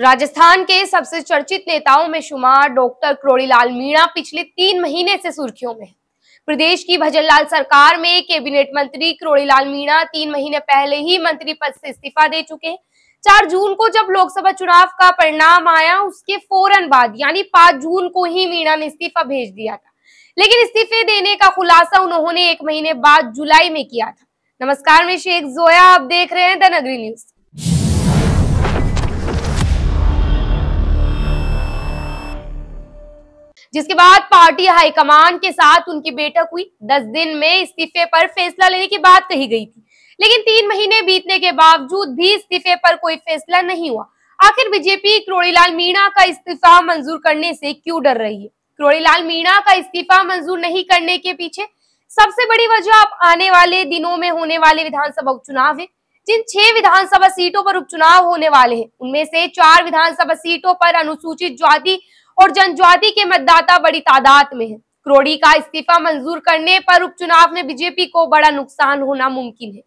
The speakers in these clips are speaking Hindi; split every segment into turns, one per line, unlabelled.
राजस्थान के सबसे चर्चित नेताओं में शुमार डॉक्टर क्रोड़ीलाल मीणा पिछले तीन महीने से सुर्खियों में है प्रदेश की भजनलाल सरकार में कैबिनेट मंत्री क्रोड़ीलाल मीणा तीन महीने पहले ही मंत्री पद से इस्तीफा दे चुके हैं चार जून को जब लोकसभा चुनाव का परिणाम आया उसके फौरन बाद यानी पांच जून को ही मीणा ने इस्तीफा भेज दिया था लेकिन इस्तीफे देने का खुलासा उन्होंने एक महीने बाद जुलाई में किया था नमस्कार मैं शेख जोया आप देख रहे हैं द नगरी न्यूज जिसके बाद पार्टी हाईकमान के साथ उनकी बैठक हुई दस दिन में इस्तीफे पर फैसला लेने की बात कही गई थी लेकिन तीन महीने बीतने के बावजूद भी इस्तीफे पर कोई फैसला नहीं हुआ आखिर बीजेपी क्रोड़ीलाल मीणा का इस्तीफा मंजूर करने से क्यों डर रही है क्रोड़ीलाल मीणा का इस्तीफा मंजूर नहीं करने के पीछे सबसे बड़ी वजह आप आने वाले दिनों में होने वाले विधानसभा उपचुनाव है जिन छह विधानसभा सीटों पर उपचुनाव होने वाले हैं उनमें से चार विधानसभा सीटों पर अनुसूचित जाति और जनजाति के मतदाता बड़ी तादाद में है क्रोड़ी का इस्तीफा मंजूर करने पर उपचुनाव में बीजेपी को बड़ा नुकसान होना मुमकिन है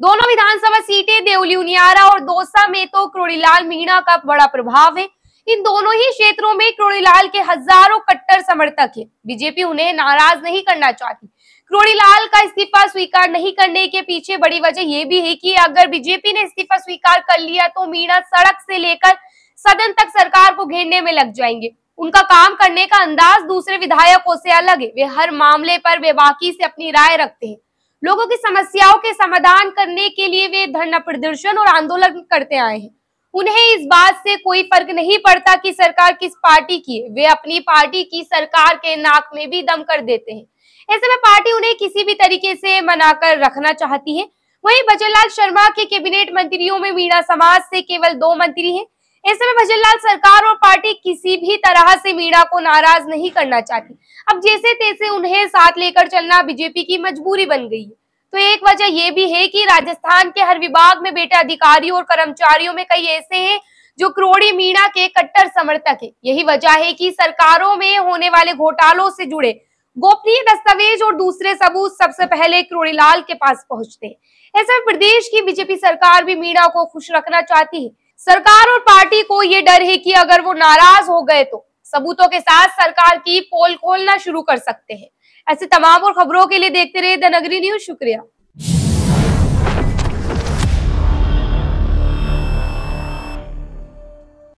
दोनों विधानसभा सीटें देवली उनियारा और दौसा में तो क्रोड़ीलाल मीणा का बड़ा प्रभाव है इन दोनों ही क्षेत्रों में क्रोड़ीलाल के हजारों कट्टर समर्थक हैं। बीजेपी उन्हें नाराज नहीं करना चाहती क्रोड़ीलाल का इस्तीफा स्वीकार नहीं करने के पीछे बड़ी वजह यह भी है कि अगर बीजेपी ने इस्तीफा स्वीकार कर लिया तो मीणा सड़क से लेकर सदन तक सरकार को घेरने में लग जाएंगे उनका काम करने का अंदाज दूसरे विधायकों से अलग है वे हर मामले पर बेबाकी से अपनी राय रखते हैं लोगों की समस्याओं के समाधान करने के लिए वे धरना प्रदर्शन और आंदोलन करते आए हैं उन्हें इस बात से कोई फर्क नहीं पड़ता कि सरकार किस पार्टी की है वे अपनी पार्टी की सरकार के नाक में भी दम कर देते हैं ऐसे में पार्टी उन्हें किसी भी तरीके से मना कर रखना चाहती है वहीं बचनलाल शर्मा के कैबिनेट मंत्रियों में मीणा समाज से केवल दो मंत्री हैं ऐसे में भजन लाल सरकार और पार्टी किसी भी तरह से मीणा को नाराज नहीं करना चाहती अब जैसे तैसे उन्हें साथ लेकर चलना बीजेपी की मजबूरी बन गई है तो एक वजह यह भी है कि राजस्थान के हर विभाग में बेटे अधिकारियों और कर्मचारियों में कई ऐसे हैं जो क्रोड़ी मीणा के कट्टर समर्थक है यही वजह है कि सरकारों में होने वाले घोटालों से जुड़े गोपनीय दस्तावेज और दूसरे सबूत सबसे पहले क्रोड़ीलाल के पास पहुंचते हैं ऐसे प्रदेश की बीजेपी सरकार भी मीणा को खुश रखना चाहती है सरकार और पार्टी को ये डर है कि अगर वो नाराज हो गए तो सबूतों के साथ सरकार की पोल खोलना शुरू कर सकते हैं ऐसे तमाम और खबरों के लिए देखते रहे द नगरी न्यूज शुक्रिया